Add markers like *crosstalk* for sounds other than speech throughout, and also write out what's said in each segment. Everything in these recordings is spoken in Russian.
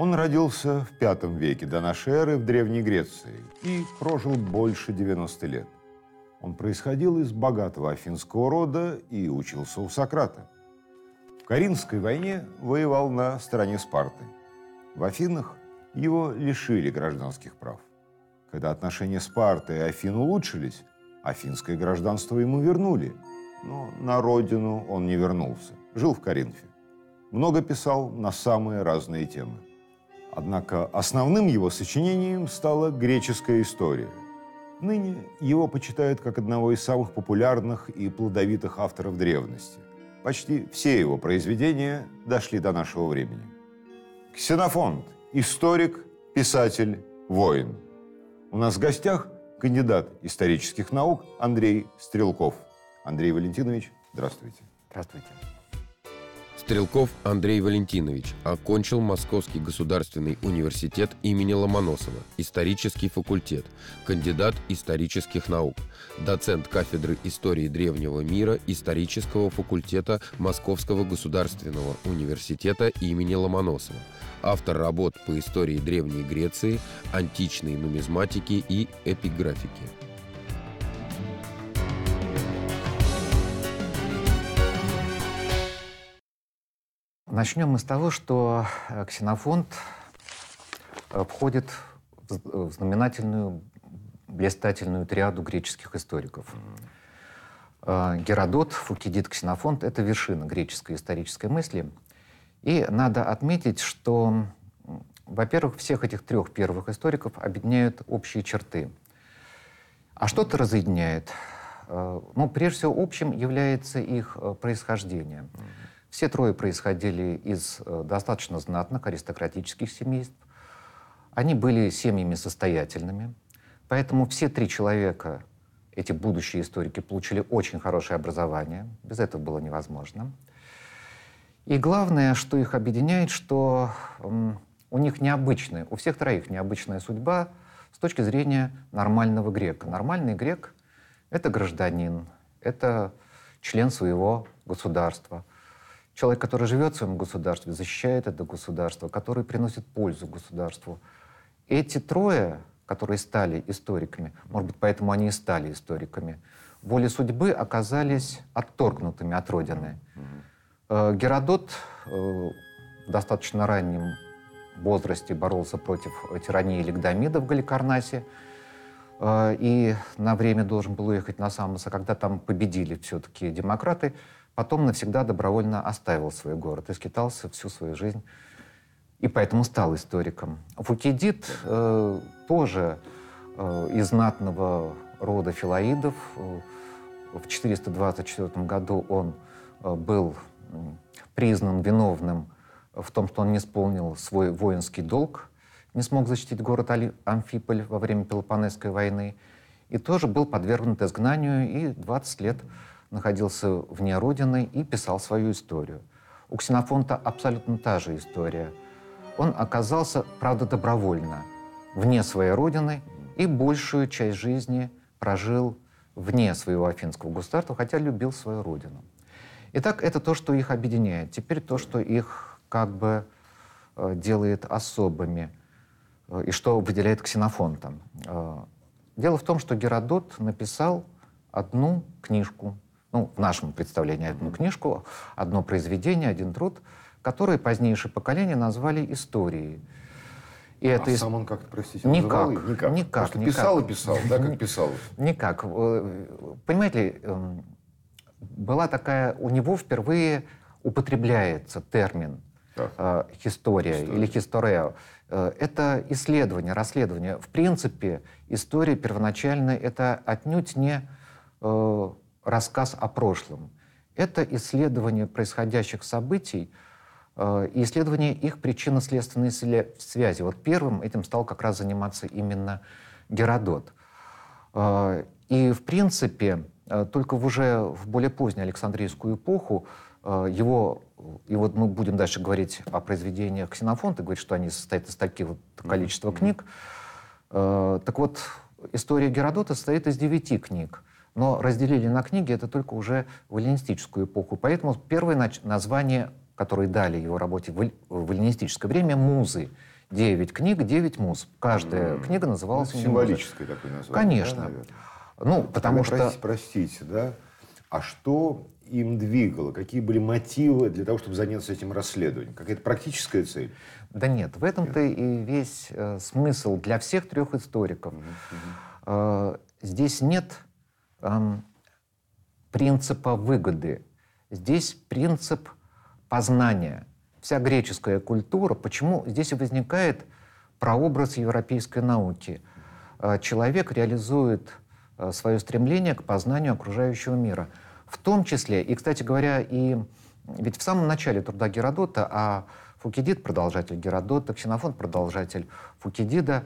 Он родился в V веке до нашей эры в Древней Греции и прожил больше 90 лет. Он происходил из богатого афинского рода и учился у Сократа. В Каринской войне воевал на стороне Спарты. В Афинах его лишили гражданских прав. Когда отношения Спарты и Афин улучшились, афинское гражданство ему вернули, но на родину он не вернулся, жил в Коринфе. Много писал на самые разные темы – Однако основным его сочинением стала греческая история. Ныне его почитают как одного из самых популярных и плодовитых авторов древности. Почти все его произведения дошли до нашего времени. Ксенофонт – историк, писатель, воин. У нас в гостях кандидат исторических наук Андрей Стрелков. Андрей Валентинович, здравствуйте. Здравствуйте. Стрелков Андрей Валентинович окончил Московский государственный университет имени Ломоносова, исторический факультет, кандидат исторических наук, доцент кафедры истории древнего мира исторического факультета Московского государственного университета имени Ломоносова, автор работ по истории Древней Греции, античной нумизматики и эпиграфики. Начнем мы с того, что э, ксенофонд э, входит в знаменательную блистательную триаду греческих историков. Э, Геродот, Фукидид, Ксенофонт – это вершина греческой исторической мысли. И надо отметить, что, во-первых, всех этих трех первых историков объединяют общие черты. А что-то разъединяет. Ну, прежде всего, общим является их происхождение. Mm-hmm. Все трое происходили из э, достаточно знатных аристократических семейств. Они были семьями состоятельными, поэтому все три человека, эти будущие историки, получили очень хорошее образование. Без этого было невозможно. И главное, что их объединяет, что у них необычная, у всех троих необычная судьба с точки зрения нормального грека. Нормальный грек — это гражданин, это член своего государства — Человек, который живет в своем государстве, защищает это государство, который приносит пользу государству. Эти трое, которые стали историками, может быть, поэтому они и стали историками, воле судьбы оказались отторгнутыми от Родины. Э, Геродот э, в достаточно раннем возрасте боролся против тирании Легдомида в Галикарнасе э, и на время должен был уехать на Самос, а когда там победили все-таки демократы – Потом навсегда добровольно оставил свой город и скитался всю свою жизнь. И поэтому стал историком. Фукидид э, тоже э, из знатного рода филаидов. Э, в 424 году он э, был признан виновным в том, что он не исполнил свой воинский долг, не смог защитить город Амфиполь во время Пелопонесской войны и тоже был подвергнут изгнанию и 20 лет находился вне родины и писал свою историю. У Ксенофонта абсолютно та же история. Он оказался, правда, добровольно, вне своей родины и большую часть жизни прожил вне своего афинского государства, хотя любил свою родину. Итак, это то, что их объединяет. Теперь то, что их как бы э, делает особыми э, и что выделяет ксенофонтом. Э, дело в том, что Геродот написал одну книжку ну, в нашем представлении одну книжку, одно произведение, один труд, которые позднейшие поколения назвали историей. И а это сам он как-то, простите, никак, Никак. Никак. Просто никак. писал и писал, да, как писал? Никак. Э, понимаете, эм, была такая... У него впервые употребляется термин да. «история» э, История. или «хисторео». Э, это исследование, расследование. В принципе, история первоначально — это отнюдь не рассказ о прошлом. Это исследование происходящих событий э, и исследование их причинно-следственной связи. Вот первым этим стал как раз заниматься именно Геродот. Э, и, в принципе, э, только в уже в более позднюю Александрийскую эпоху его, и вот мы будем дальше говорить о произведениях Ксенофонта, говорит, что они состоят из таких вот количества mm-hmm. книг. Так вот, история Геродота состоит из девяти книг но разделили на книги это только уже в эллинистическую эпоху. Поэтому первое название, которое дали его работе в, в эллинистическое время, «Музы». Девять книг, девять муз. Каждая mm-hmm. книга ну, называлась... Ну, символическое муза. такое название. Конечно. Да, наверное. ну, потому Тогда, что... Простите, да? А что им двигало? Какие были мотивы для того, чтобы заняться этим расследованием? Какая-то практическая цель? Да нет, в этом-то и весь э, смысл для всех трех историков. Угу, угу. Э, здесь нет принципа выгоды. Здесь принцип познания. Вся греческая культура, почему здесь и возникает прообраз европейской науки. А, человек реализует а, свое стремление к познанию окружающего мира. В том числе, и, кстати говоря, и ведь в самом начале труда Геродота, а Фукидид – продолжатель Геродота, Ксенофон – продолжатель Фукидида,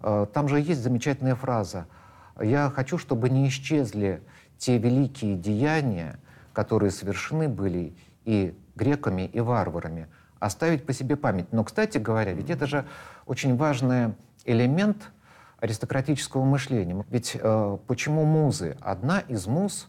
а, там же есть замечательная фраза – я хочу, чтобы не исчезли те великие деяния, которые совершены были и греками, и варварами, оставить по себе память. Но, кстати говоря, ведь это же очень важный элемент аристократического мышления. Ведь э, почему музы? Одна из муз,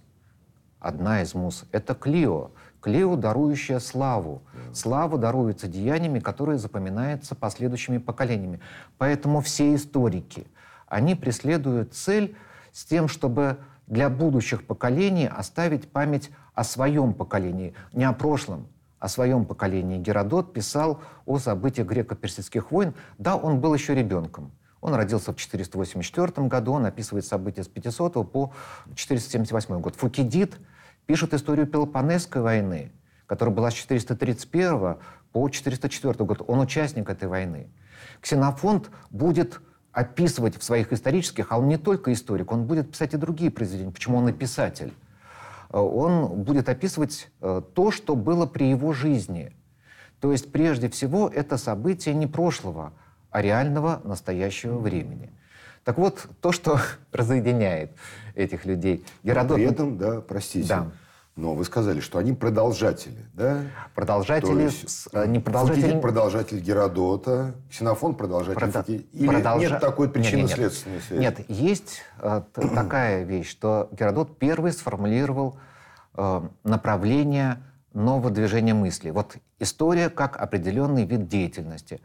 одна из муз — это Клио. Клио, дарующая славу. Да. Слава даруется деяниями, которые запоминаются последующими поколениями. Поэтому все историки — они преследуют цель с тем, чтобы для будущих поколений оставить память о своем поколении, не о прошлом, о своем поколении. Геродот писал о событиях греко-персидских войн. Да, он был еще ребенком. Он родился в 484 году, он описывает события с 500 по 478 год. Фукидид пишет историю Пелопонесской войны, которая была с 431 по 404 год. Он участник этой войны. Ксенофонт будет описывать в своих исторических, а он не только историк, он будет писать и другие произведения, почему он и писатель. Э, он будет описывать э, то, что было при его жизни. То есть, прежде всего, это событие не прошлого, а реального настоящего времени. Так вот, то, что *laughs* разъединяет этих людей. Геродот... При этом, да, простите, да. Но вы сказали, что они продолжатели, да? Продолжатели, есть, э, не продолжатели... Фукидид продолжатель Геродота, Ксенофон продолжатель Продо... Фукидид. Или Продолжа... нет такой причинно-следственной связи? Нет, есть э, такая *clears throat* вещь, что Геродот первый сформулировал э, направление нового движения мысли. Вот история как определенный вид деятельности.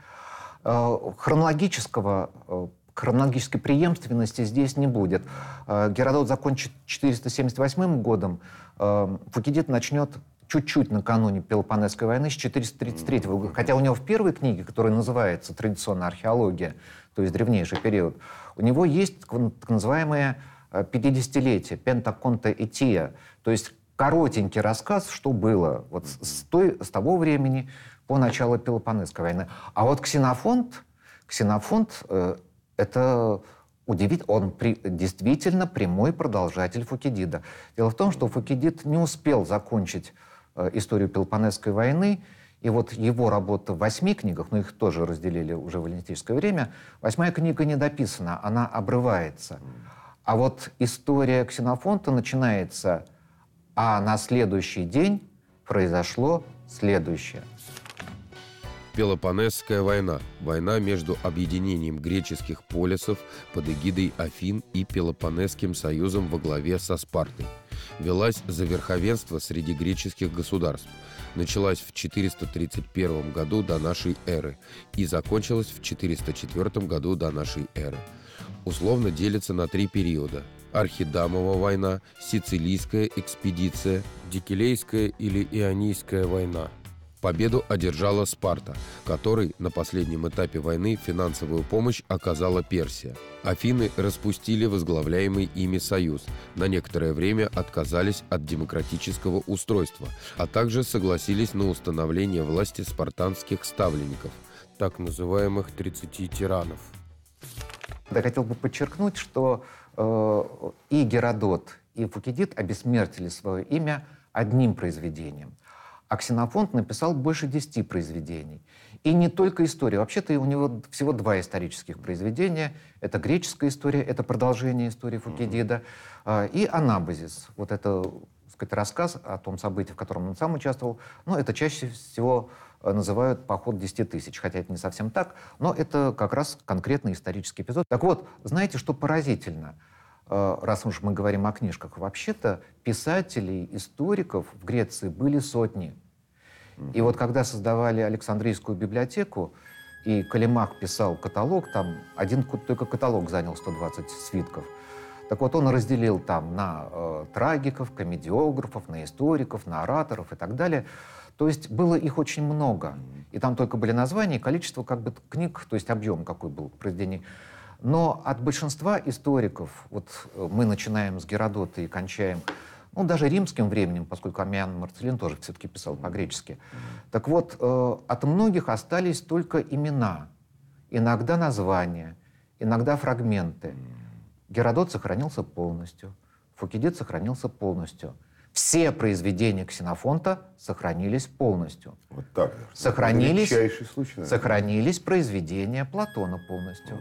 Э, хронологического э, хронологической преемственности здесь не будет. Э, Геродот закончит 478 годом, Эм, Фукидид начнет чуть-чуть накануне Пелопонесской войны с 433 года. Хотя у него в первой книге, которая называется «Традиционная археология», то есть древнейший период, у него есть так называемое 50-летие, э, пентаконта этия, то есть коротенький рассказ, что было вот с, той, с того времени по началу Пелопонесской войны. А вот ксенофонт, ксенофонт э, это Удивит, он при, действительно прямой продолжатель Фукидида. Дело в том, что Фукидид не успел закончить э, историю Пелопонесской войны, и вот его работа в восьми книгах, но ну, их тоже разделили уже в валентинское время, восьмая книга не дописана, она обрывается. А вот история ксенофонта начинается, а на следующий день произошло следующее. Пелопонесская война – война между объединением греческих полисов под эгидой Афин и Пелопонесским союзом во главе со Спартой. Велась за верховенство среди греческих государств. Началась в 431 году до нашей эры и закончилась в 404 году до нашей эры. Условно делится на три периода – Архидамова война, Сицилийская экспедиция, Дикелейская или Ионийская война – Победу одержала Спарта, которой на последнем этапе войны финансовую помощь оказала Персия. Афины распустили возглавляемый ими союз, на некоторое время отказались от демократического устройства, а также согласились на установление власти спартанских ставленников, так называемых 30 тиранов. Я хотел бы подчеркнуть, что э, и Геродот, и Фукидид обессмертили свое имя одним произведением – а Ксенофонт написал больше десяти произведений. И не только история. Вообще-то у него всего два исторических произведения. Это греческая история, это продолжение истории Фукидида, а, и анабазис. Вот это сказать, рассказ о том событии, в котором он сам участвовал. Но это чаще всего а, называют поход 10 тысяч, хотя это не совсем так, но это как раз конкретный исторический эпизод. Так вот, знаете, что поразительно? А, раз уж мы говорим о книжках, вообще-то писателей, историков в Греции были сотни. И вот когда создавали Александрийскую библиотеку, и Калимак писал каталог, там один только каталог занял 120 свитков. Так вот, он разделил там на э, трагиков, комедиографов, на историков, на ораторов и так далее. То есть было их очень много. И там только были названия, количество как бы книг, то есть объем какой был произведений. Но от большинства историков, вот э, мы начинаем с Геродота и кончаем ну, даже римским временем, поскольку Амиан Марцелин тоже все-таки писал по-гречески. Так вот, э, от многих остались только имена, иногда названия, иногда фрагменты. Геродот сохранился полностью, Фукидид сохранился полностью. Все произведения Ксенофонта сохранились полностью. Вот так. Сохранились, случай, сохранились произведения Платона полностью.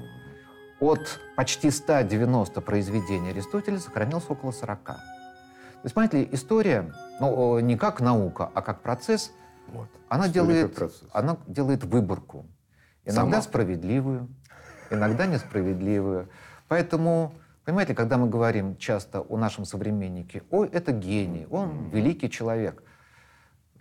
От почти 190 произведений Аристотеля сохранилось около 40. То есть, понимаете ли, история, ну, не как наука, а как процесс, вот. она, История делает, процесс. она делает выборку. Иногда Сама. справедливую, иногда несправедливую. Поэтому, понимаете, когда мы говорим часто о нашем современнике, ой, это гений, он великий человек,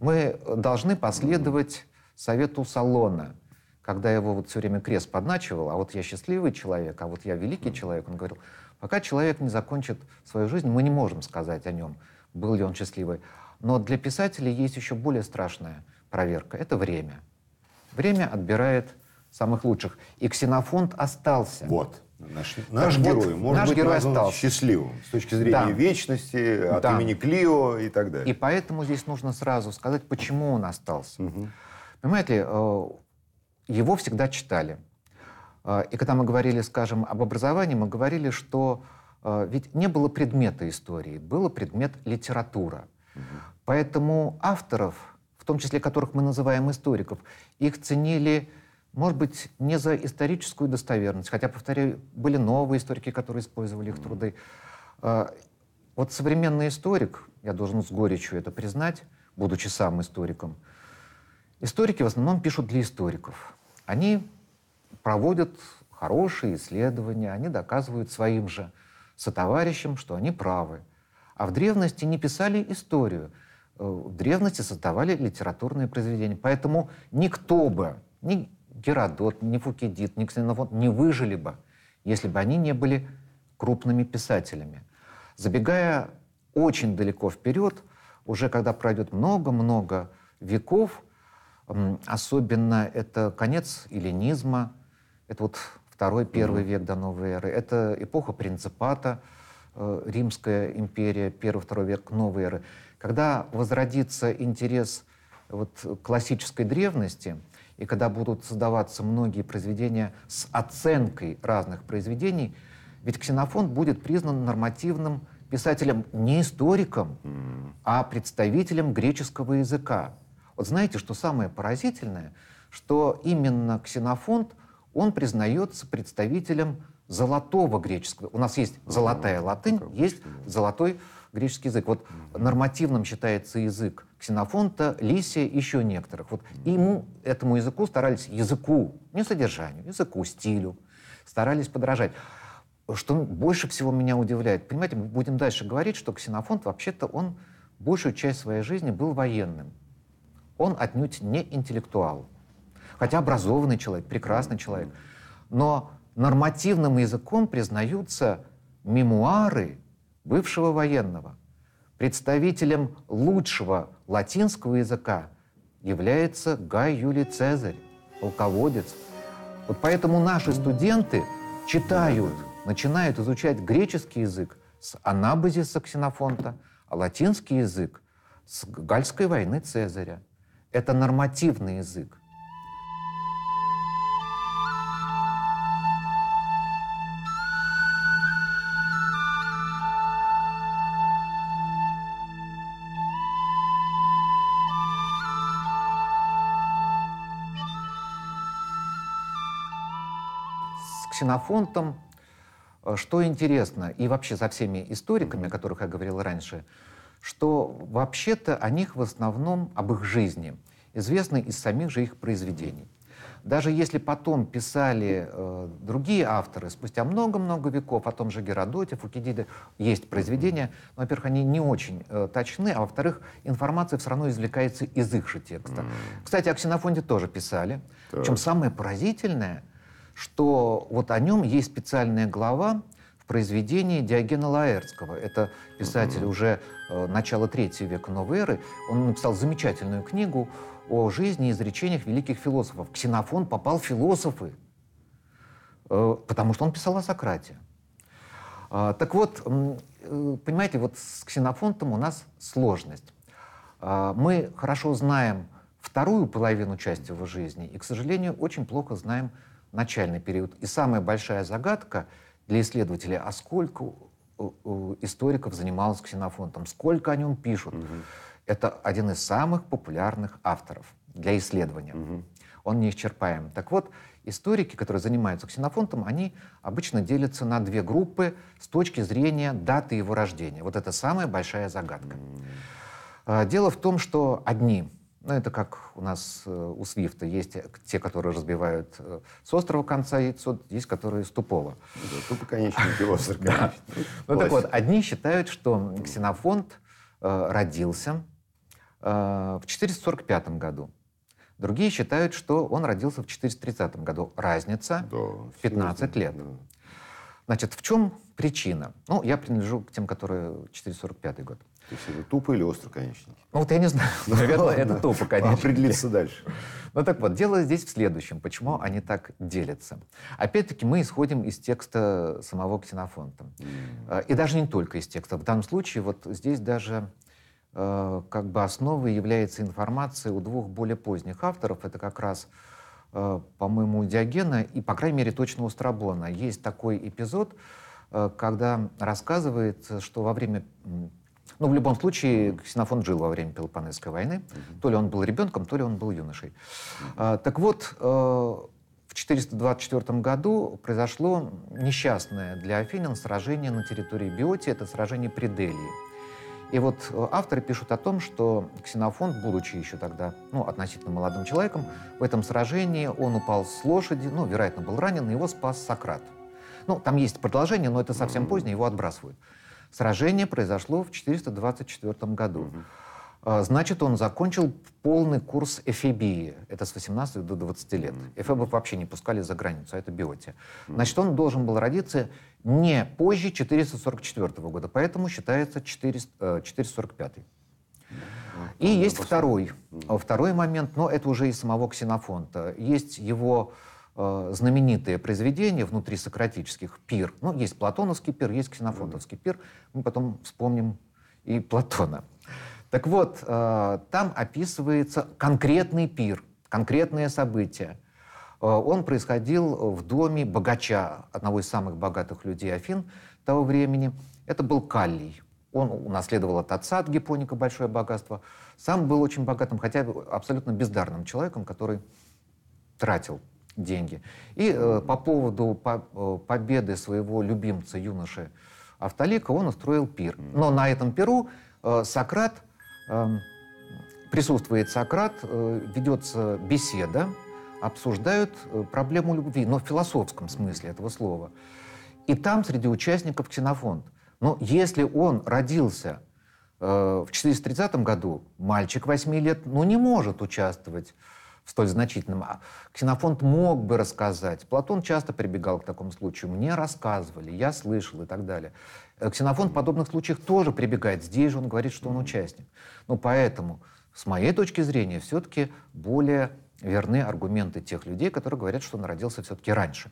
мы должны последовать совету Салона, когда его вот все время крест подначивал, а вот я счастливый человек, а вот я великий человек, он говорил, Пока человек не закончит свою жизнь, мы не можем сказать о нем, был ли он счастливый. Но для писателей есть еще более страшная проверка. Это время. Время отбирает самых лучших. И ксенофонт остался. Вот. Наш, наш так герой может наш быть герой назван остался. счастливым с точки зрения да. вечности, от да. имени Клио и так далее. И поэтому здесь нужно сразу сказать, почему он остался. Угу. Понимаете, э, его всегда читали. А, и когда мы говорили, скажем, об образовании, мы говорили, что а, ведь не было предмета истории, было предмет литература. Угу. Поэтому авторов, в том числе которых мы называем историков, их ценили, может быть, не за историческую достоверность, хотя, повторяю, были новые историки, которые использовали их угу. труды. А, вот современный историк, я должен с горечью это признать, будучи сам историком, историки в основном пишут для историков. Они проводят хорошие исследования, они доказывают своим же сотоварищам, что они правы. А в древности не писали историю, э, в древности создавали литературные произведения. Поэтому никто бы, ни Геродот, ни Фукидид, ни Ксенофон не выжили бы, если бы они не были крупными писателями. Забегая очень далеко вперед, уже когда пройдет много-много веков, особенно это конец эллинизма, это вот второй, первый mm-hmm. век до новой эры. Это эпоха принципата, э, Римская империя, первый-второй век новой эры. Когда возродится интерес э, вот, классической древности, и когда будут создаваться многие произведения с оценкой разных произведений, ведь ксенофон будет признан нормативным писателем не историком, mm. а представителем греческого языка. Вот знаете, что самое поразительное, что именно ксенофонт он признается представителем золотого греческого. У нас есть золотая латынь, есть золотой греческий язык. Вот нормативным считается язык Ксенофонта, Лисия, еще некоторых. Вот ему, этому языку старались, языку, не содержанию, языку, стилю, старались подражать. Что больше всего меня удивляет, понимаете, мы будем дальше говорить, что Ксенофонт вообще-то он большую часть своей жизни был военным. Он отнюдь не интеллектуал хотя образованный человек, прекрасный человек. Но нормативным языком признаются мемуары бывшего военного. Представителем лучшего латинского языка является Гай Юлий Цезарь, полководец. Вот поэтому наши студенты читают, начинают изучать греческий язык с анабазиса Ксенофонта, а латинский язык с Гальской войны Цезаря. Это нормативный язык. ксенофонтом, э, что интересно, и вообще за всеми историками, о которых я говорил раньше, что вообще-то о них в основном, об их жизни, известно из самих же их произведений. Даже если потом писали э, другие авторы, спустя много-много веков о том же Геродоте, Фукидиде, есть произведения, но, во-первых, они не очень э, точны, а во-вторых, информация все равно извлекается из их же текста. Mm. Кстати, о Ксенофонде тоже писали. Так. Причем самое поразительное, что вот о нем есть специальная глава в произведении Диогена Лаэртского. Это писатель mm-hmm. уже э, начала третьего века новой эры. Он написал замечательную книгу о жизни и изречениях великих философов. Ксенофон попал в философы, э, потому что он писал о Сократе. Э, так вот, э, понимаете, вот с ксенофонтом у нас сложность. А, мы хорошо знаем вторую половину части его жизни и, к сожалению, очень плохо знаем начальный период. И самая большая загадка для исследователей, а сколько историков занималось ксенофонтом, сколько о нем пишут. Угу. Это один из самых популярных авторов для исследования. Угу. Он неисчерпаем. Так вот, историки, которые занимаются ксенофонтом, они обычно делятся на две группы с точки зрения даты его рождения. Вот это самая большая загадка. Угу. Дело в том, что одни ну, это как у нас э, у Свифта. Есть э, те, которые разбивают э, с острого конца яйцо, есть, которые с тупого. Да, тупоконечники, острый *laughs* да. Ну, так вот, одни считают, что ксенофонт родился в 445 году. Другие считают, что он родился в 430 году. Разница в 15 лет. Значит, в чем причина? Ну, я принадлежу к тем, которые 445 год. То есть это тупо или остроконечники? Ну вот я не знаю. Ну, Наверное, это тупо, конечно. Определиться дальше. Ну так вот, дело здесь в следующем. Почему они так делятся? Опять-таки мы исходим из текста самого ксенофонта. Э, и даже не только из текста. В данном случае вот здесь даже э, как бы основой является информация у двух более поздних авторов. Это как раз э, по-моему, у Диогена и, по крайней мере, точно у Страбона. Есть такой эпизод, когда рассказывается, что во время но ну, в любом случае Ксенофон жил во время Пелопонесской войны. Угу. То ли он был ребенком, то ли он был юношей. Угу. Так вот, э, в 424 году произошло несчастное для Афинин сражение на территории Биотии. Это сражение при Делии. И вот э, авторы пишут о том, что Ксенофонт, будучи еще тогда ну, относительно молодым человеком, в этом сражении он упал с лошади, ну, вероятно, был ранен, и его спас Сократ. Ну, там есть продолжение, но это совсем позднее, его отбрасывают. Сражение произошло в 424 году. А, значит, он закончил полный курс эфебии. Это с 18 до 20 лет. Эфебов вообще не пускали за границу, а это биоте. Значит, он должен был родиться не позже 444 года, поэтому считается 400, 445. Э, ну, И есть второй, второй момент, но это уже из самого ксенофонта. Есть его Э, знаменитые произведения внутри сократических пир. Ну, есть платоновский пир, есть ксенофонтовский пир. Мы потом вспомним и Платона. Так вот, э, там описывается конкретный пир, конкретное событие. Э, он происходил в доме богача, одного из самых богатых людей Афин того времени. Это был Каллий. Он унаследовал от отца, от Гиппоника большое богатство. Сам был очень богатым, хотя абсолютно бездарным человеком, который тратил деньги. И э, по поводу по, э, победы своего любимца, юноши Автолика, он устроил пир. Но на этом пиру э, Сократ, э, присутствует Сократ, э, ведется беседа, обсуждают э, проблему любви, но в философском смысле этого слова. И там среди участников ксенофонт. Но если он родился э, в 430 году мальчик 8 лет ну, не может участвовать в столь значительном. А Ксенофонт мог бы рассказать. Платон часто прибегал к такому случаю. Мне рассказывали, я слышал и так далее. Э, Ксенофонт в подобных случаях тоже прибегает. Здесь же он говорит, что он участник. Ну, поэтому, с моей точки зрения, все-таки более верны аргументы тех людей, которые говорят, что он родился все-таки раньше.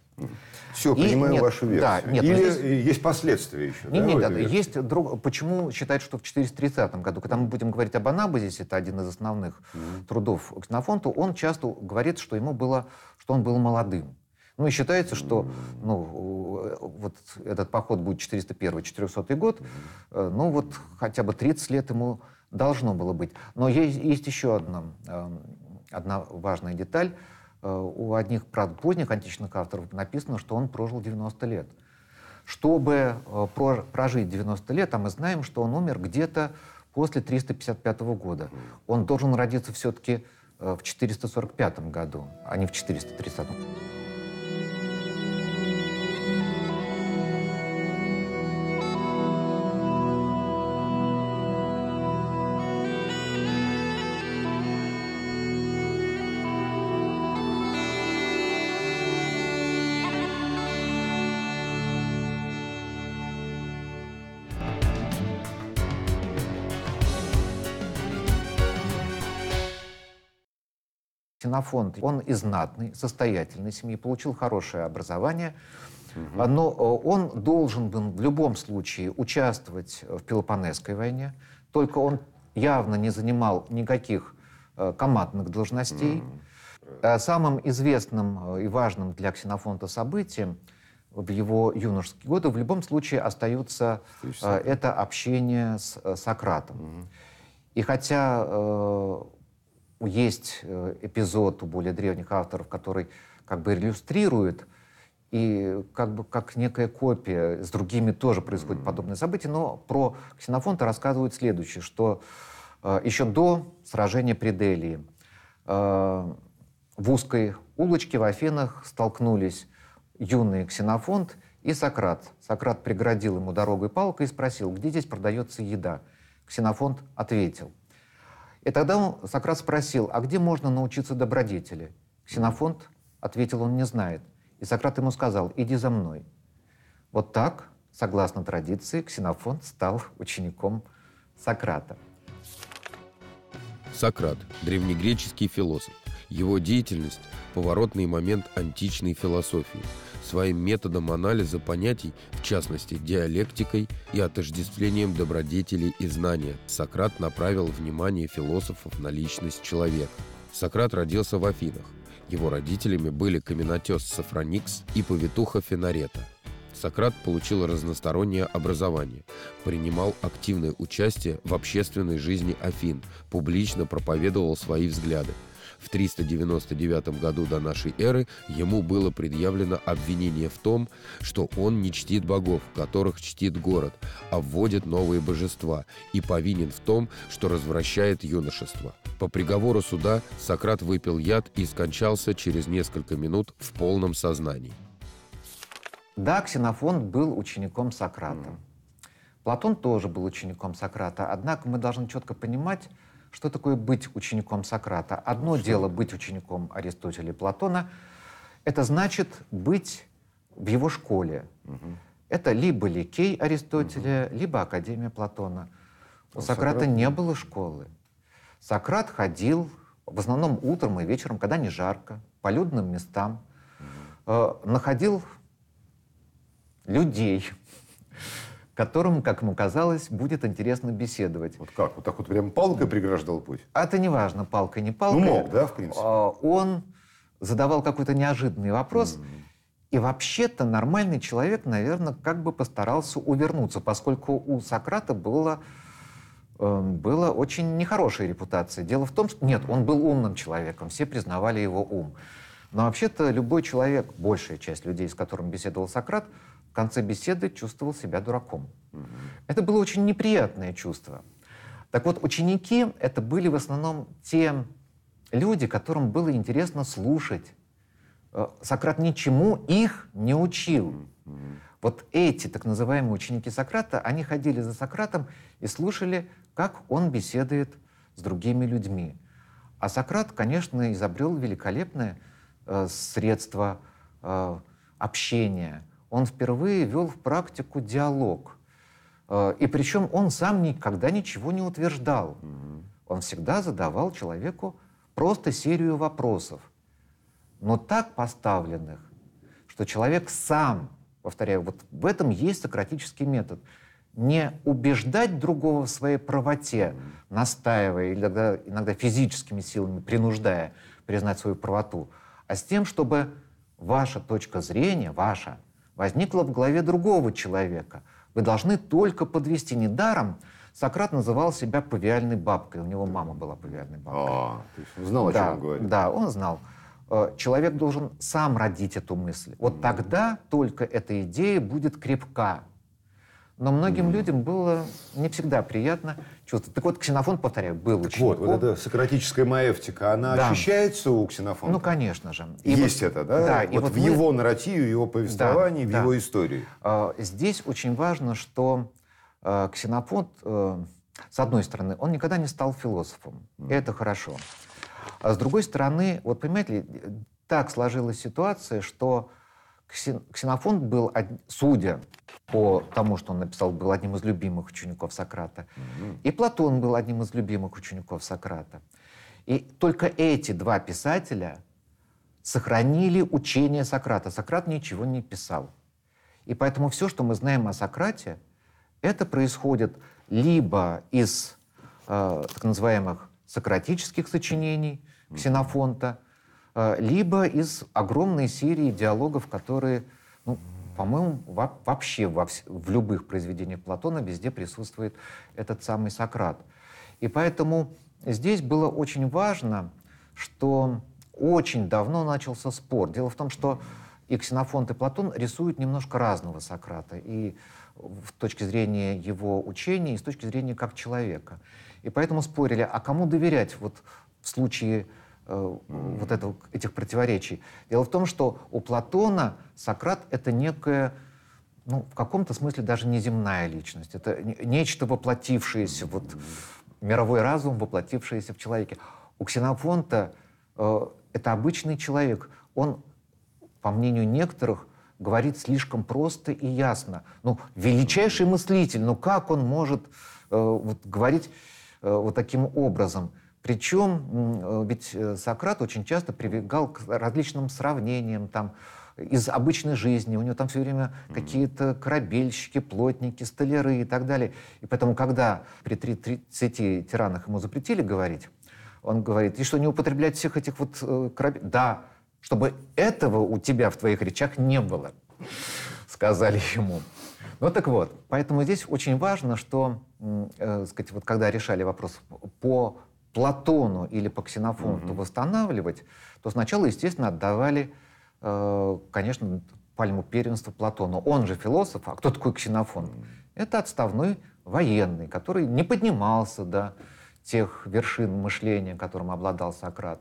Все, и, понимаю нет, вашу версию. Да, нет, ну Или здесь... есть последствия еще. Нет, да, нет, да, есть друг... Почему считают, что в 430 году, когда мы будем говорить об Анабазисе, это один из основных mm-hmm. трудов Ксенофонта, он часто говорит, что ему было, что он был молодым. Ну и считается, что ну, вот этот поход будет 401-400 год, э, ну вот хотя бы 30 лет ему должно было быть. Но есть, есть еще одна эм, одна важная деталь. Э, у одних, поздних античных авторов написано, что он прожил 90 лет. Чтобы э, прожить 90 лет, а мы знаем, что он умер где-то после 355 года. Он должен родиться все-таки э, в 445 году, а не в 430. Ксенофонт, он из знатной, состоятельной семьи, получил хорошее образование, угу. но э, он должен был в любом случае участвовать в Пелопонесской войне, только он явно не занимал никаких э, командных должностей. Угу. Самым известным э, и важным для Ксенофонта событием в его юношеские годы в любом случае остаются это общение с Сократом. Угу. И хотя есть э, эпизод у более древних авторов, который как бы иллюстрирует и как бы как некая копия с другими тоже происходит mm-hmm. подобные события, но про Ксенофонта рассказывают следующее, что э, еще до сражения при Делии э, в узкой улочке в Афинах столкнулись юный Ксенофонт и Сократ. Сократ преградил ему дорогой и палкой и спросил, где здесь продается еда. Ксенофонт ответил, и тогда Сократ спросил, а где можно научиться добродетели? Ксенофонт ответил, он не знает. И Сократ ему сказал, иди за мной. Вот так, согласно традиции, Ксенофонт стал учеником Сократа. Сократ – древнегреческий философ. Его деятельность – поворотный момент античной философии – своим методом анализа понятий, в частности диалектикой и отождествлением добродетелей и знания, Сократ направил внимание философов на личность человека. Сократ родился в Афинах. Его родителями были каменотес Сафроникс и повитуха Фенарета. Сократ получил разностороннее образование, принимал активное участие в общественной жизни Афин, публично проповедовал свои взгляды – в 399 году до нашей эры ему было предъявлено обвинение в том, что он не чтит богов, которых чтит город, а вводит новые божества и повинен в том, что развращает юношество. По приговору суда Сократ выпил яд и скончался через несколько минут в полном сознании. Да, Ксенофон был учеником Сократа. Платон тоже был учеником Сократа. Однако мы должны четко понимать, что такое быть учеником Сократа. Одно что? дело быть учеником Аристотеля и Платона, это значит быть в его школе. Угу. Это либо Ликей Аристотеля, угу. либо Академия Платона. У, У ну, Сократа Сократ... не было школы. Сократ ходил в основном утром и вечером, когда не жарко, по людным местам, угу. э, находил людей, которому, как ему казалось, будет интересно беседовать. Вот как? Вот так вот прям палкой преграждал путь? А это не важно, палкой, не ну, палкой. Ну, мог, да, в принципе. А, он задавал какой-то неожиданный вопрос. Mm. И вообще-то нормальный человек, наверное, как бы постарался увернуться, поскольку у Сократа было эм, была очень нехорошая репутация. Дело в том, что... Нет, он был умным человеком, все признавали его ум. Но вообще-то любой человек, большая часть людей, с которым беседовал Сократ, в конце беседы чувствовал себя дураком. Угу. Это было очень неприятное чувство. Так вот, ученики это были в основном те люди, которым было интересно слушать. Э, Сократ ничему их не учил. Mm-hmm. Вот эти так называемые ученики Сократа, они ходили за Сократом и слушали, как он беседует с другими людьми. А Сократ, конечно, изобрел великолепное э, средство э, общения – он впервые вел в практику диалог. Э, и причем он сам никогда ничего не утверждал. Он всегда задавал человеку просто серию вопросов, но так поставленных, что человек сам, повторяю, вот в этом есть сократический метод, не убеждать другого в своей правоте, настаивая или иногда, иногда физическими силами принуждая признать свою правоту, а с тем, чтобы ваша точка зрения, ваша, возникла в голове другого человека. Вы должны только подвести. Недаром Сократ называл себя павиальной бабкой. У него мама была павиальной бабкой. А, то есть он знал, да, о чем он говорит. Да, он знал. Э, человек должен сам родить эту мысль. Вот mm-hmm. тогда только эта идея будет крепка, но многим людям было не всегда приятно чувствовать. Так вот, ксенофон, повторяю, был так учеником. Вот, вот эта сократическая маевтика, она да. ощущается у ксенофона? Ну, конечно же. И Есть вот, это, да? да вот и вот в мы... его нарративе, его повествовании, да, в да. его истории. А, здесь очень важно, что а, ксенофон, э, с одной стороны, он никогда не стал философом, mm. и это хорошо. А с другой стороны, вот понимаете ли, так сложилась ситуация, что Ксенофонт был, судя по тому, что он написал, был одним из любимых учеников Сократа. И Платон был одним из любимых учеников Сократа. И только эти два писателя сохранили учение Сократа. Сократ ничего не писал. И поэтому все, что мы знаем о Сократе, это происходит либо из э, так называемых сократических сочинений Ксенофонта, э, либо из огромной серии диалогов, которые ну, по-моему, вообще во, в любых произведениях Платона везде присутствует этот самый Сократ. И поэтому здесь было очень важно, что очень давно начался спор. Дело в том, что и Ксенофонт, и Платон рисуют немножко разного Сократа. И с точки зрения его учения, и с точки зрения как человека. И поэтому спорили, а кому доверять вот в случае Э, вот этого, этих противоречий. Дело в том, что у Платона Сократ — это некая ну, в каком-то смысле даже неземная личность. Это нечто воплотившееся, вот мировой разум, воплотившееся в человеке. У Ксенофонта э, это обычный человек. Он, по мнению некоторых, говорит слишком просто и ясно. Ну, величайший мыслитель, но ну как он может э, вот, говорить э, вот таким образом? Причем э, ведь э, Сократ очень часто прибегал к различным сравнениям, там, из обычной жизни. У него там все время какие-то корабельщики, плотники, столяры и так далее. И поэтому, когда при 30 тиранах ему запретили говорить, он говорит, и что, не употреблять всех этих вот э, корабель? Да, чтобы этого у тебя в твоих речах не было, сказали ему. Ну так вот, поэтому здесь очень важно, что, э, сказать, вот когда решали вопрос по Платону или по Ксенофонту угу. восстанавливать, то сначала, естественно, отдавали, э, конечно, пальму первенства Платону. Он же философ, а кто такой Ксенофонт? Угу. Это отставной военный, который не поднимался до тех вершин мышления, которым обладал Сократ.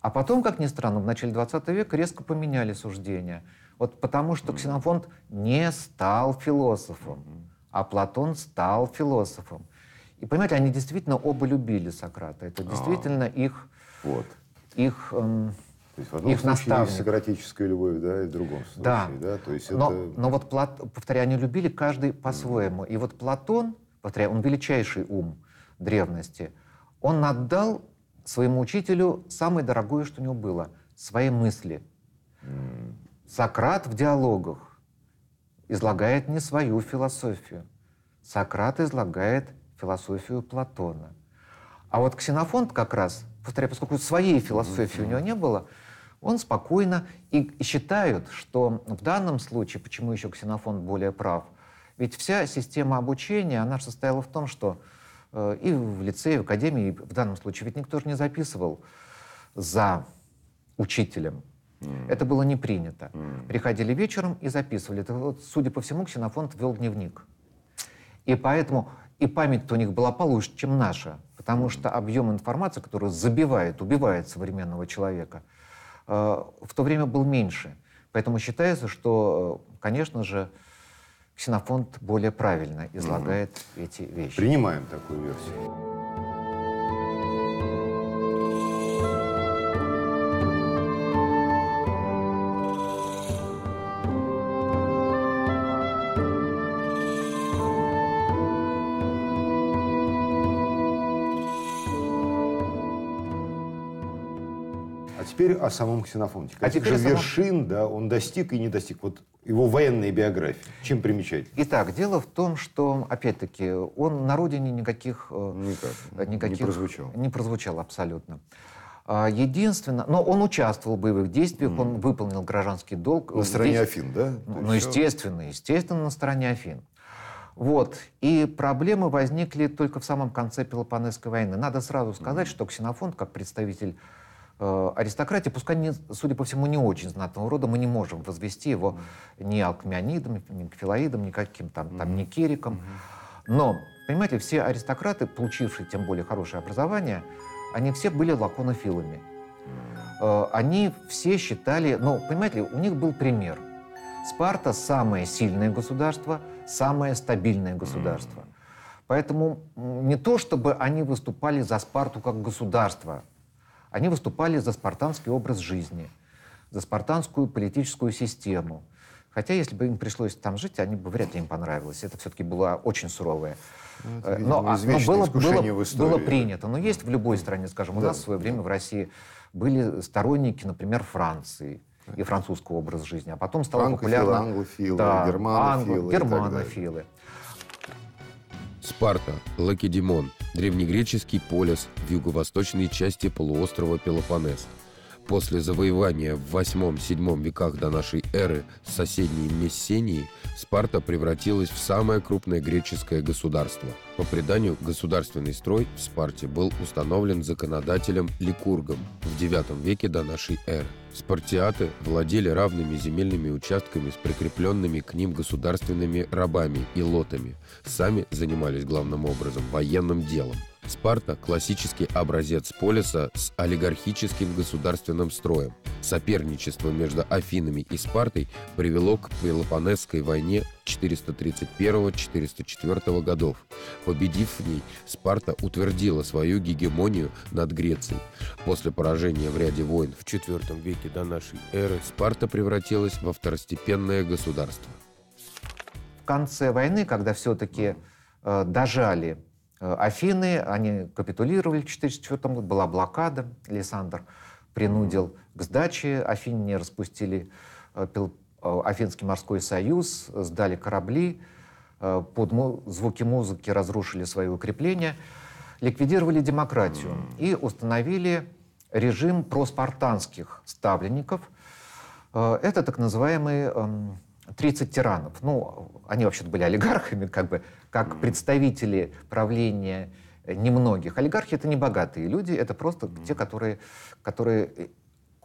А потом, как ни странно, в начале 20 века резко поменяли суждения. Вот потому что Ксенофонт не стал философом, а Платон стал философом. И понимаете, они действительно оба любили Сократа. Это а. действительно а, их... Вот. Их... Эм, то есть в одном их случае наставник. есть сократическая любовь, да, и в другом случае, да. да? То есть это... но вот, Плат... повторяю, они любили каждый по-своему. Mm. И вот Платон, повторяю, он величайший ум древности, он отдал своему учителю самое дорогое, что у него было, свои мысли. Mm. Сократ в диалогах излагает не свою философию. Сократ излагает философию Платона. А вот Ксенофонт как раз, повторяю, поскольку своей философии у него не было, он спокойно и считают, что в данном случае, почему еще Ксенофонт более прав, ведь вся система обучения, она же состояла в том, что э, и в лицее, и в академии, и в данном случае ведь никто же не записывал за учителем. Это было не принято. Приходили вечером и записывали. Это вот, судя по всему, Ксенофонт вел дневник. И поэтому и память у них была получше, чем наша, потому что объем информации, который забивает, убивает современного человека, э, в то время был меньше. Поэтому считается, что, э, конечно же, Ксенофонт более правильно излагает угу. эти вещи. Принимаем такую версию. теперь о самом Ксенофонте. А Каких а теперь же самом... вершин да, он достиг и не достиг? Вот его военная биография. Чем примечательна? Итак, дело в том, что, опять-таки, он на родине никаких... Э, Никак. никаких не прозвучал. Не прозвучал абсолютно. А, Единственное, но он участвовал в боевых действиях, mm. он выполнил гражданский долг. На стороне Здесь, Афин, да? Ну, еще... Ну, естественно, естественно, на стороне Афин. Вот. И проблемы возникли только в самом конце Пелопонесской войны. Надо сразу сказать, mm. что Ксенофонт, как представитель Э, аристократии, пускай, не, судя по всему, не очень знатного рода, мы не можем возвести его ни алкмеонидом, ни Филоидом, ни каким там, там, ни кериком. Но, понимаете, все аристократы, получившие тем более хорошее образование, они все были лаконофилами. Э, они все считали, ну, понимаете, у них был пример. Спарта – самое сильное государство, самое стабильное государство. Поэтому не то, чтобы они выступали за Спарту как государство – они выступали за спартанский образ жизни, за спартанскую политическую систему. Хотя, если бы им пришлось там жить, они бы вряд ли им понравилось. Это все-таки было очень суровое. ну, это, э, видимо, но, а, но было, было, было принято. Но есть в любой стране, скажем, у да, нас в свое время да. в России были сторонники, например, Франции и французского образа жизни, а потом стало популярно англофилы, да, германофилы, англо, германофилы. Спарта, Лакедемон, древнегреческий полис в юго-восточной части полуострова Пелопонес – После завоевания в 8-7 веках до нашей эры соседней Мессении Спарта превратилась в самое крупное греческое государство. По преданию, государственный строй в Спарте был установлен законодателем Ликургом в 9 веке до нашей эры. Спартиаты владели равными земельными участками с прикрепленными к ним государственными рабами и лотами. Сами занимались главным образом военным делом – Спарта – классический образец полиса с олигархическим государственным строем. Соперничество между Афинами и Спартой привело к Пелопонесской войне 431-404 годов. Победив в ней, Спарта утвердила свою гегемонию над Грецией. После поражения в ряде войн в IV веке до нашей эры Спарта превратилась во второстепенное государство. В конце войны, когда все-таки э, дожали Э, Афины, они капитулировали в 1904 году, была блокада, Лисандр принудил к сдаче, афиняне распустили э, э, Афинский морской союз, сдали корабли, под звуки музыки разрушили свои укрепления, ликвидировали демократию и установили режим проспартанских ставленников. Это так называемый эм, 30 тиранов. Ну, они вообще-то были олигархами, как бы, как представители правления немногих. Олигархи — это не богатые люди, это просто те, которые, которые э,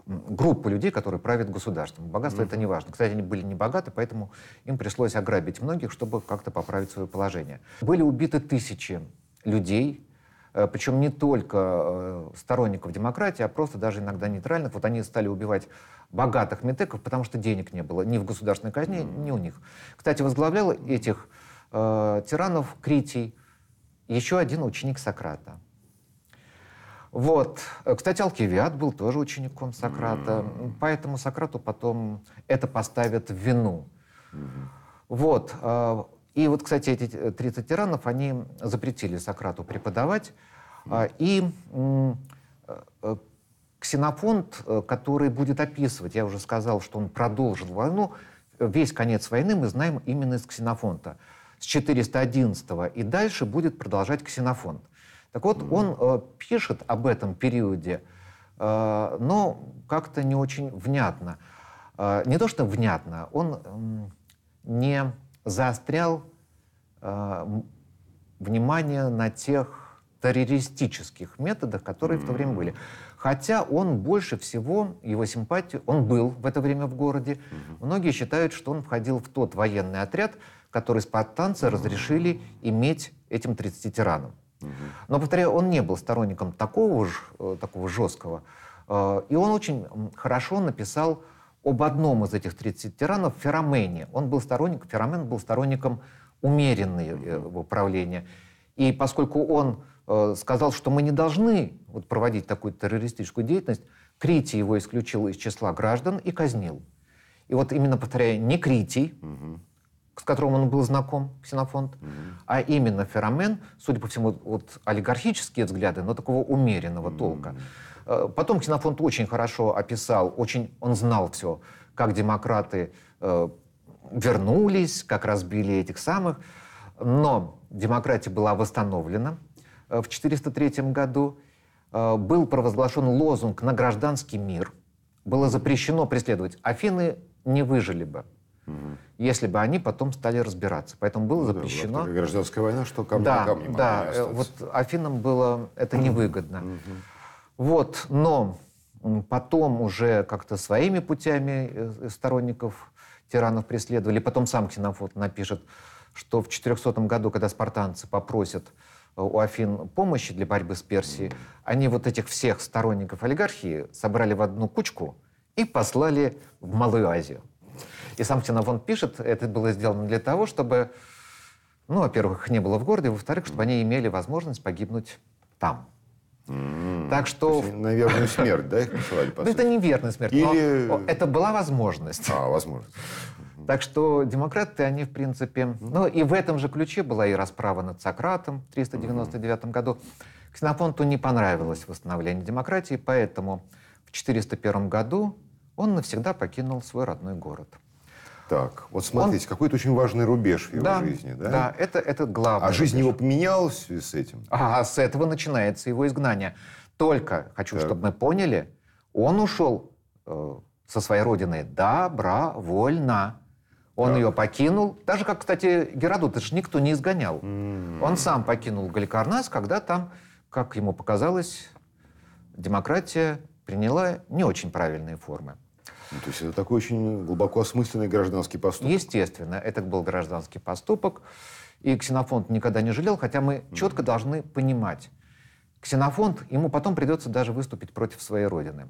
группа людей, которые правят государством. Богатство mm-hmm. это не важно. Кстати, они были не богаты, поэтому им пришлось ограбить многих, чтобы как-то поправить свое положение. Были убиты тысячи людей, Э, причем не только э, сторонников демократии, а просто даже иногда нейтральных. Вот они стали убивать богатых метеков, потому что денег не было ни в государственной казне, mm ни у них. Кстати, возглавлял этих э, тиранов Критий еще один ученик Сократа. Вот. Э, кстати, Алкивиад был тоже учеником Сократа, mm поэтому Сократу потом это поставят в вину. Mm-hmm. Вот. И вот, кстати, эти 30 тиранов, они запретили Сократу преподавать. А, и э, ксенофонт, э, который будет описывать, я уже сказал, что он продолжил войну, весь конец войны мы знаем именно из ксенофонта. С 411 и дальше будет продолжать ксенофонт. Так вот, он э, пишет об этом периоде, но как-то не очень внятно. Не то, что внятно, он не заострял э, внимание на тех террористических методах, которые mm-hmm. в то время были. Хотя он больше всего, его симпатию, он был в это время в городе. Mm-hmm. Многие считают, что он входил в тот военный отряд, который спартанцы mm-hmm. разрешили иметь этим 30 тиранам. Mm-hmm. Но, повторяю, он не был сторонником такого, же э, такого жесткого. Э, и он очень хорошо написал об одном из этих 30 тиранов, Феромене. Он был сторонник, Феромен был сторонником умеренного э, правления. И поскольку он э, сказал, что мы не должны вот, проводить такую террористическую деятельность, Критий его исключил из числа граждан и казнил. И вот именно, повторяю, не Критий, угу. с которым он был знаком, ксенофонт, угу. а именно Феромен, судя по всему, вот олигархические взгляды, но такого умеренного угу. толка. Э, потом Ксенофонт очень хорошо описал, очень он знал все, как демократы э, вернулись, как разбили этих самых. Но демократия была восстановлена э, в 403 году. Был провозглашен лозунг на гражданский мир. Было запрещено преследовать. Афины не выжили бы, угу. если бы они потом стали разбираться. Поэтому было ну, запрещено... Да, гражданская война, что камни да, камни Да, вот Афинам было это невыгодно. Угу. Вот, но потом уже как-то своими путями э, э, сторонников тиранов преследовали. Потом сам Ксенофонт напишет, что в 400 году, когда спартанцы попросят э, у Афин помощи для борьбы с Персией, они вот этих всех сторонников олигархии собрали в одну кучку и послали в Малую Азию. И сам Ксенофонт пишет, это было сделано для того, чтобы, ну, во-первых, их не было в городе, во-вторых, чтобы они имели возможность погибнуть там. М-м-м. Так что... наверное, смерть, да, их посылали по ну, Это неверная смерть, Или... но это была возможность. А, возможность. *laughs* Так что демократы, они, в принципе... Ну, и в этом же ключе была и расправа над Сократом в 399 году. Ксенофонту не понравилось восстановление демократии, поэтому в 401 году он навсегда покинул свой родной город. Так, вот смотрите, он... какой-то очень важный рубеж в его да, жизни, да? Да, это, это главное. А жизнь рубеж. его поменялась в связи с этим? А, а, с этого начинается его изгнание. Только, хочу, так. чтобы мы поняли, он ушел э, со своей родины добровольно. Он так. ее покинул. Даже как, кстати, Геродот, это же никто не изгонял. Mm-hmm. Он сам покинул Галикарнас, когда там, как ему показалось, демократия приняла не очень правильные формы. Ну, то есть это такой очень глубоко осмысленный гражданский поступок. Естественно, это был гражданский поступок. И Ксенофонд никогда не жалел, хотя мы четко должны понимать, Ксенофонд ему потом придется даже выступить против своей родины.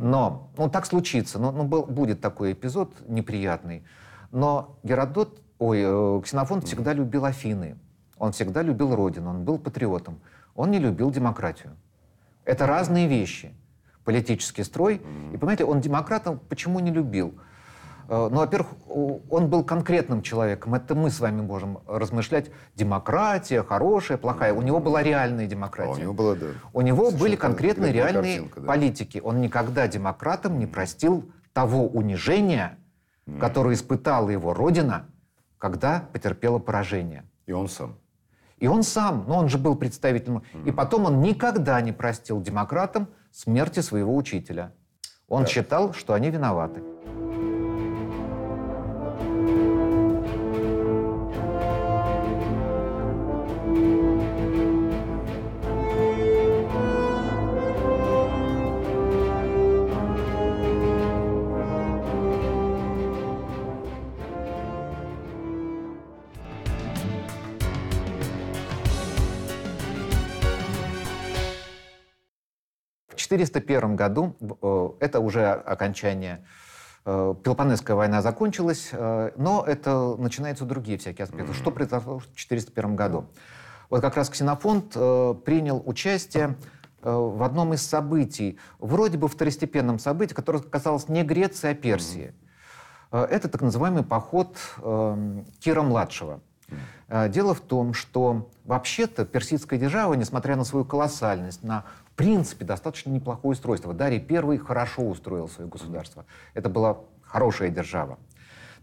Но, ну так случится, но, ну, был, будет такой эпизод неприятный. Но Геродот, ой, э, Ксенофонт всегда любил Афины, он всегда любил родину, он был патриотом. Он не любил демократию. Это разные вещи политический строй. И понимаете, он демократов почему не любил? Э, ну, во-первых, он был конкретным человеком. Это мы с вами можем размышлять. Демократия хорошая, плохая. У него была реальная демократия. А у него была, да. У него были конкретные реальные картинка, да. политики. Он никогда демократам не простил того унижения, которое испытала его родина, когда потерпела поражение. И он сам. И он сам, но он же был представителем. И потом он никогда не простил демократам смерти своего учителя. Он да. считал, что они виноваты. 401 году, э, это уже окончание э, Пелопонесская война закончилась, э, но это начинаются другие всякие аспекты. Mm-hmm. Что произошло в 401 году? Вот как раз ксенофонд принял участие в одном из событий, вроде бы второстепенном событии, которое касалось не Греции, а Персии. Mm-hmm. Это так называемый поход эм, Кира-младшего – Э, дело в том, что вообще-то персидская держава, несмотря на свою колоссальность, на в принципе достаточно неплохое устройство. Дарий первый хорошо устроил свое государство. Это была хорошая держава.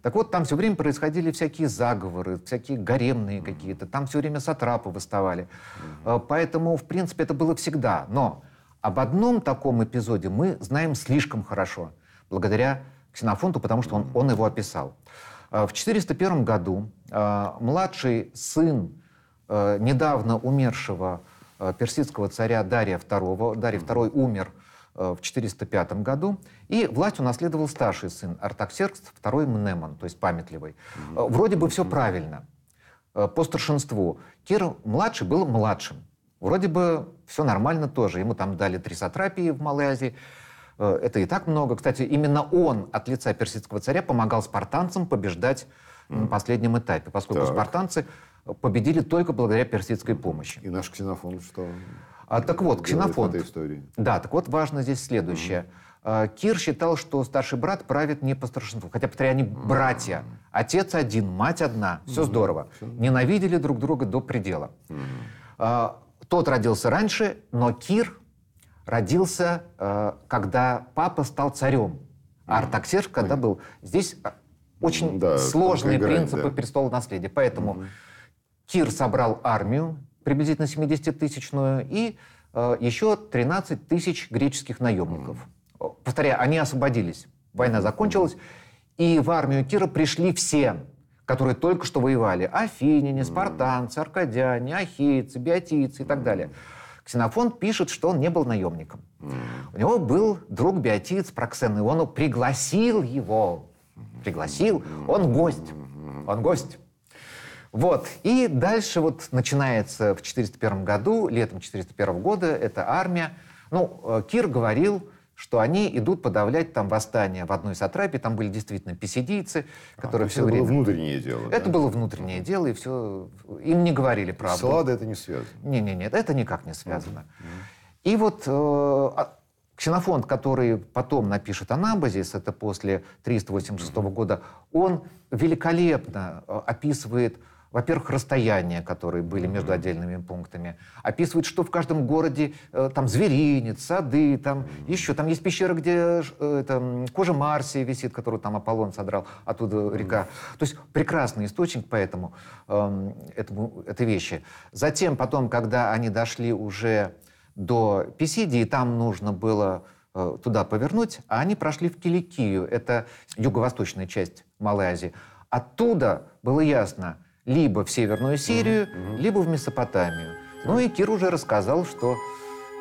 Так вот, там все время происходили всякие заговоры, всякие гаремные какие-то, там все время сатрапы выставали. Э, поэтому, в принципе, это было всегда. Но об одном таком эпизоде мы знаем слишком хорошо, благодаря Ксенофонту, потому что он, он его описал. А в 401 году а, младший сын а, недавно умершего персидского царя Дария II, Дарий II умер в 405 году, и власть унаследовал старший сын Артаксеркс II Мнемон, то есть памятливый. Вроде бы все правильно. По старшинству Кир младший был младшим. Вроде бы все нормально тоже. Ему там дали три сатрапии в Малайзии. Э, это и так много. Кстати, именно он от лица персидского царя помогал спартанцам побеждать mm. на последнем этапе, поскольку так. спартанцы победили только благодаря персидской помощи. И наш ксенофон что? А, так вот, ксенофон. Да, так вот важно здесь следующее. mm Кир считал, что старший брат правит не по старшинству, хотя повторяю, они mm братья. Отец один, мать одна, все mm здорово. Все... Ненавидели друг друга до предела. mm тот родился раньше, но Кир родился, э, когда папа стал царем, а Артаксеркс, когда был. Здесь э, очень да, сложные принципы да. престола наследия. Поэтому угу. Кир собрал армию, приблизительно 70-тысячную, и э, еще 13 тысяч греческих наемников. Угу. Повторяю, они освободились. Война закончилась, угу. и в армию Кира пришли все которые только что воевали. Афиняне, спартанцы, аркадяне, ахейцы, биотийцы и так далее. Ксенофонт пишет, что он не был наемником. У него был друг биотиц Проксен, и он пригласил его. Пригласил. Он гость. Он гость. Вот. И дальше вот начинается в 401 году, летом 401 года, эта армия. Ну, э, Кир говорил, что они идут подавлять там восстание в одной сатрапе. Там были действительно писидийцы, а, которые а, все это время... Это было внутреннее дело. Это да? было внутреннее дело, и все... Им не говорили правду. С это не связано. Не-не-не, это никак не связано. mm И вот э, а, ксенофонт, который потом напишет «Анабазис», это после 386 mm года, он великолепно э, описывает во-первых, расстояния, которые были между отдельными пунктами, описывает, что в каждом городе э, там зверинец, сады, там еще, там есть пещера, где э, это, кожа Марсии висит, которую там Аполлон содрал, оттуда э, река. То есть прекрасный источник поэтому э, эм, этому, этой вещи. Затем, потом, когда они дошли уже до Писидии, там нужно было э, туда повернуть, а они прошли в Киликию, это юго-восточная часть Малайзии. Оттуда было ясно, либо в Северную Сирию, mm-hmm. либо в Месопотамию. Mm-hmm. Ну и Кир уже рассказал, что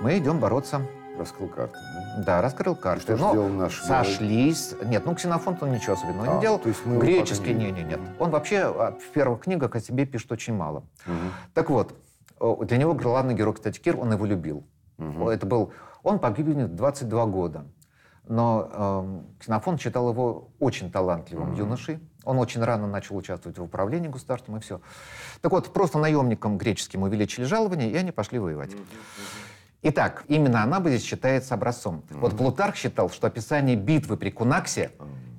мы идем бороться Раскрыл карту. Да, да раскрыл карту. И что но сделал наш сошлись. Герой? Нет, ну ксенофонт он ничего особенного а, не делал. То есть мы Греческий, не, не, нет. Он вообще а, в первых книгах о себе пишет очень мало. Угу. Так вот, для него главный герой, кстати, Кир, он его любил. Угу. Это был, он погиб в 22 года. Но э, эм, Ксенофон считал его очень талантливым угу. юношей. Он очень рано начал участвовать в управлении государством и все. Так вот, просто наемникам греческим увеличили жалование, и они пошли воевать. Итак, именно она будет считается образцом. Вот Плутарх считал, что описание битвы при Кунаксе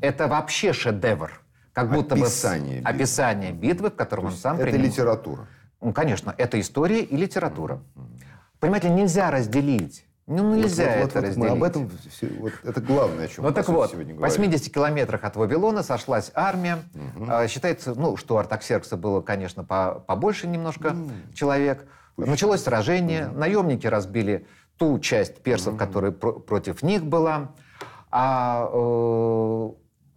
это вообще шедевр. Как будто описание бы битвы. описание битвы, в котором То он сам Это принял. литература. Ну, конечно, это история и литература. mm Понимаете, нельзя разделить ну, нельзя вот, это вот, разделить. Мы об этом все, вот, это главное, о чем ну, мы так вот, сегодня говорим. В 80 километрах от Вавилона сошлась армия. Угу. А, считается, ну, что Артаксеркса было, конечно, по, побольше немножко угу. человек. Пусть. Началось сражение. Угу. Наемники разбили ту часть персов, угу. которая про- против них была. А э,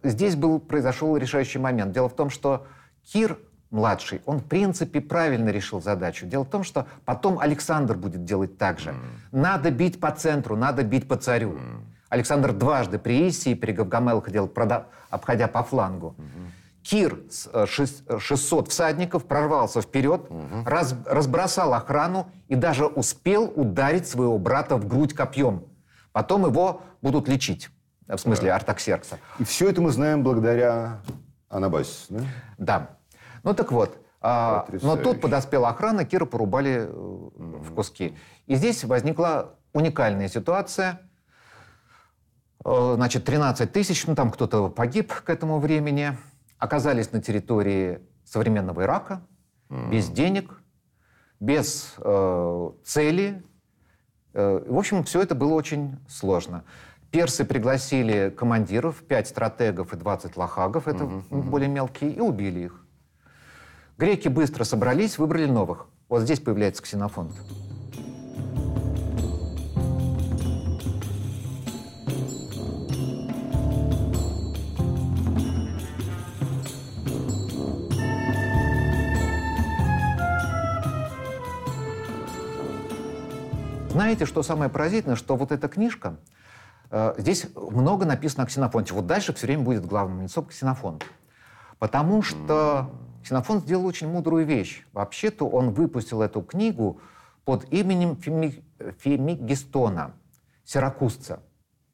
здесь был, произошел решающий момент. Дело в том, что Кир младший, он, в принципе, правильно решил задачу. Дело в том, что потом Александр будет делать так же. Mm. Надо бить по центру, надо бить по царю. Mm. Александр дважды при Исии, при Гавгамелах делал, прода... обходя по флангу. Mm-hmm. Кир с 600 э, э, всадников прорвался вперед, угу. раз, разбросал охрану и даже успел ударить своего брата в грудь копьем. Потом его будут лечить, в смысле да. Артаксеркса. И все это мы знаем благодаря Анабасису, да? Да. Ну так вот, а, но тут подоспела охрана, Кира порубали mm в куски. И здесь возникла уникальная ситуация. Э, значит, 13 тысяч, ну там кто-то погиб к этому времени, оказались на территории современного Ирака, mm без денег, без э, цели. Э, в общем, все это было очень сложно. Персы пригласили командиров, 5 стратегов и 20 лахагов, это mm более мелкие, и убили их. Греки быстро собрались, выбрали новых. Вот здесь появляется ксенофонт. Знаете, что самое поразительное, что вот эта книжка, э, здесь много написано о ксенофонте. Вот дальше все время будет главным лицом ксенофонт. Потому что Ксенофон сделал очень мудрую вещь. Вообще-то он выпустил эту книгу под именем Феми... Фемигистона, сиракузца.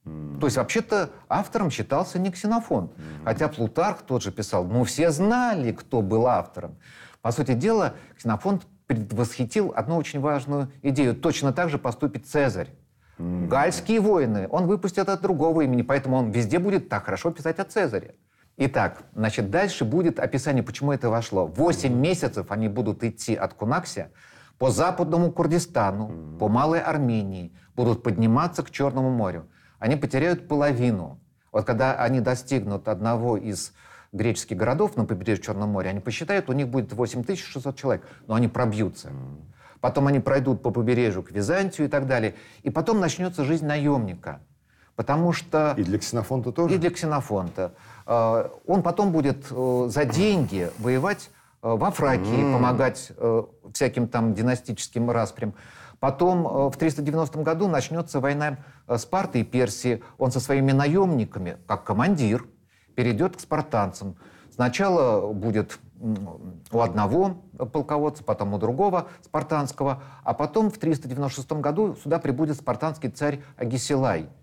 Mm. То есть вообще-то автором считался не Ксенофон. Mm. Хотя Плутарх тот же писал, ну все знали, кто был автором. По сути дела, Ксенофон предвосхитил одну очень важную идею. Точно так же поступит Цезарь. Mm. Гальские войны. Он выпустит от другого имени, поэтому он везде будет так хорошо писать о Цезаре. Итак, значит, дальше будет описание, почему это вошло. Восемь месяцев они будут идти от Кунакси по западному Курдистану, по Малой Армении, будут подниматься к Черному морю. Они потеряют половину. Вот когда они достигнут одного из греческих городов на побережье Черного моря, они посчитают, у них будет 8600 человек, но они пробьются. Потом они пройдут по побережью к Византию и так далее. И потом начнется жизнь наемника. Потому что... И для ксенофонта тоже? И для ксенофонта. Э, он потом будет э, за деньги воевать э, во Фракии, mm. помогать всяким там династическим распрям. Потом в 390 году начнется война Спарты и Персии. Он со своими наемниками, как командир, перейдет к спартанцам. Сначала будет у одного полководца, потом у другого спартанского, а потом в 396 году сюда прибудет спартанский царь Агисилай –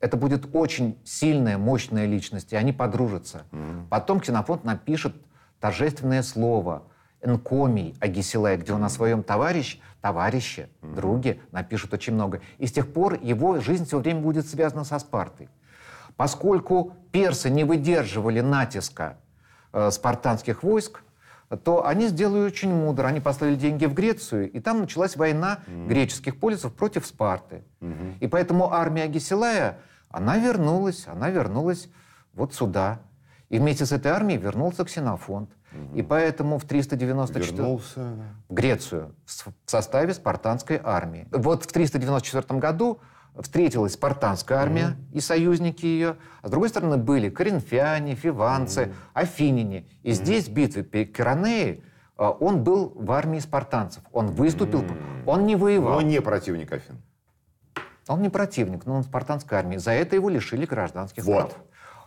это будет очень сильная, мощная личность, и они подружатся. Mm-hmm. Потом Ксенофонт напишет торжественное слово «Энкомий» Агисилая, где он о своем товарищ, товарище, mm-hmm. друге напишет очень много. И с тех пор его жизнь все время будет связана со Спартой. Поскольку персы не выдерживали натиска э, спартанских войск, то они сделали очень мудро. Они послали деньги в Грецию, и там началась война mm-hmm. греческих полисов против Спарты. Mm-hmm. И поэтому армия Гесилая она вернулась, она вернулась вот сюда. И вместе с этой армией вернулся ксенофонт. Угу. И поэтому в 394... Вернулся... В Грецию в составе спартанской армии. Вот в 394 году встретилась спартанская армия угу. и союзники ее. А с другой стороны были коринфяне, фиванцы, угу. афиняне. И здесь в битве при Киронеи а, он был в армии спартанцев. Он выступил, он не воевал. Но не противник Афин. А он не противник, но он в спартанской армии. За это его лишили гражданских вот. прав.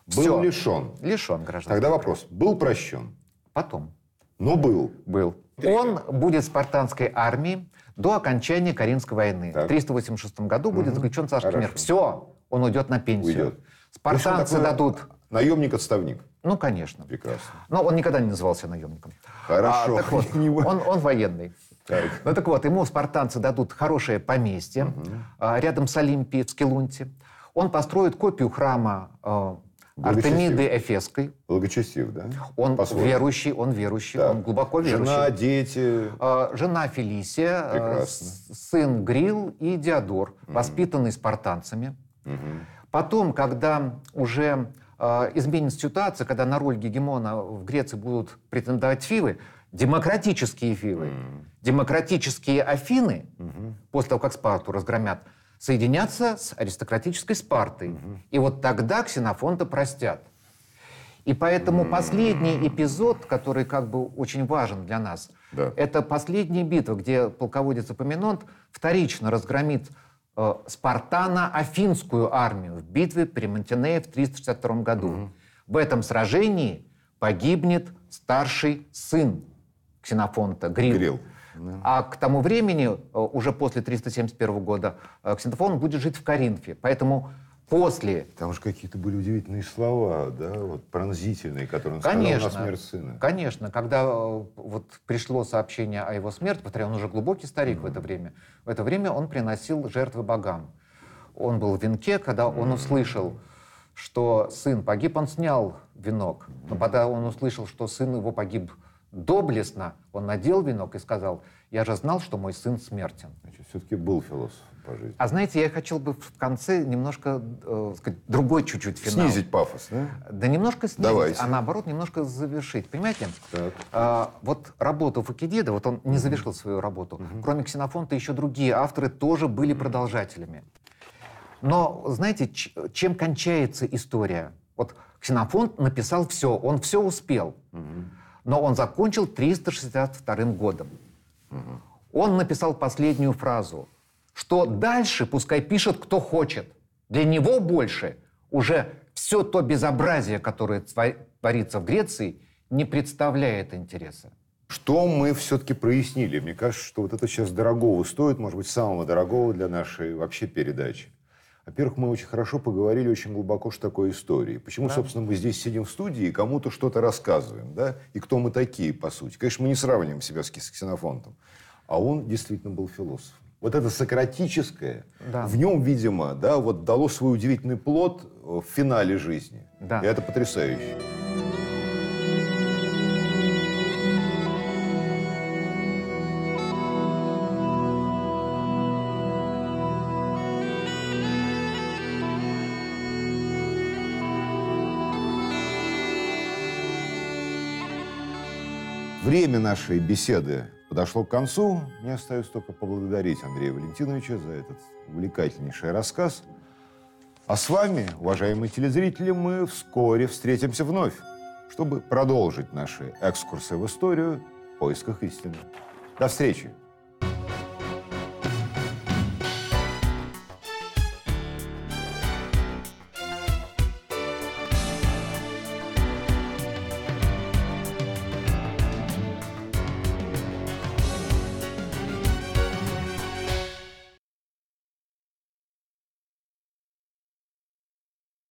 Был Все. лишен. Лишен гражданских Тогда вопрос. Был прощен? Потом. Но ну, был. Был. Он будет в спартанской армии до окончания Каринской войны. Так. В 386 году угу. будет заключен царский Хорошо. мир. Все, он уйдет на пенсию. Уйдет. Спартанцы такой дадут... Наемник-отставник. Ну, конечно. Прекрасно. Но он никогда не назывался наемником. Хорошо. А, так вот, *laughs* он, он военный. Так. Ну так вот, ему спартанцы дадут хорошее поместье угу. рядом с Олимпией в Скелунте. Он построит копию храма а, Артемиды Эфесской. Благочестив, да? Он верующий, он верующий, да. он глубоко верующий. Жена, дети. А, жена Фелисия, Прекрасно. сын Грил и Диодор, угу. воспитанные спартанцами. Угу. Потом, когда уже изменится ситуация, когда на роль гегемона в Греции будут претендовать фивы, демократические филы, mm. демократические Афины, mm-hmm. после того, как Спарту разгромят, соединятся с аристократической Спартой. Mm-hmm. И вот тогда ксенофонта простят. И поэтому mm-hmm. последний эпизод, который как бы очень важен для нас, да. это последняя битва, где полководец Апоминонт вторично разгромит э, Спартана-Афинскую армию в битве при Монтенее в 362 году. Mm-hmm. В этом сражении погибнет старший сын ксенофонта Грил. Грил. А к тому времени, э, уже после 371 года, э, Ксентофон будет жить в Коринфе. Поэтому после... Там же какие-то были удивительные слова, да, вот пронзительные, которые он конечно, сказал на смерть сына. Конечно, когда э, вот пришло сообщение о его смерти, повторяю, он уже глубокий старик mm-hmm. в это время, в это время он приносил жертвы богам. Он был в венке, когда он услышал, что сын погиб, он снял венок. Но когда он услышал, что сын его погиб доблестно он надел венок и сказал, я же знал, что мой сын смертен. Значит, все-таки был философ по жизни. А знаете, я хотел бы в конце немножко, э, сказать, другой чуть-чуть финал. Снизить пафос, да? Да немножко снизить, Давайте. а наоборот немножко завершить. Понимаете, так. Э, вот работу Факидеда, вот он не завершил свою работу. Угу. Кроме Ксенофонта, еще другие авторы тоже были продолжателями. Но знаете, чем кончается история? Вот Ксенофонт написал все, он все успел. Угу но он закончил 362 годом. Угу. Он написал последнюю фразу, что дальше пускай пишет кто хочет. Для него больше уже все то безобразие, которое творится в Греции, не представляет интереса. Что мы все-таки прояснили? Мне кажется, что вот это сейчас дорогого стоит, может быть, самого дорогого для нашей вообще передачи. Во-первых, мы очень хорошо поговорили очень глубоко, что такое история. Почему, да. собственно, мы здесь сидим в студии и кому-то что-то рассказываем, да? И кто мы такие, по сути. Конечно, мы не сравниваем себя с ксенофонтом. А он действительно был философ. Вот это сократическое, да. в нем, видимо, да, вот дало свой удивительный плод в финале жизни. Да. И это потрясающе. Время нашей беседы подошло к концу. Мне остается только поблагодарить Андрея Валентиновича за этот увлекательнейший рассказ. А с вами, уважаемые телезрители, мы вскоре встретимся вновь, чтобы продолжить наши экскурсы в историю в поисках истины. До встречи!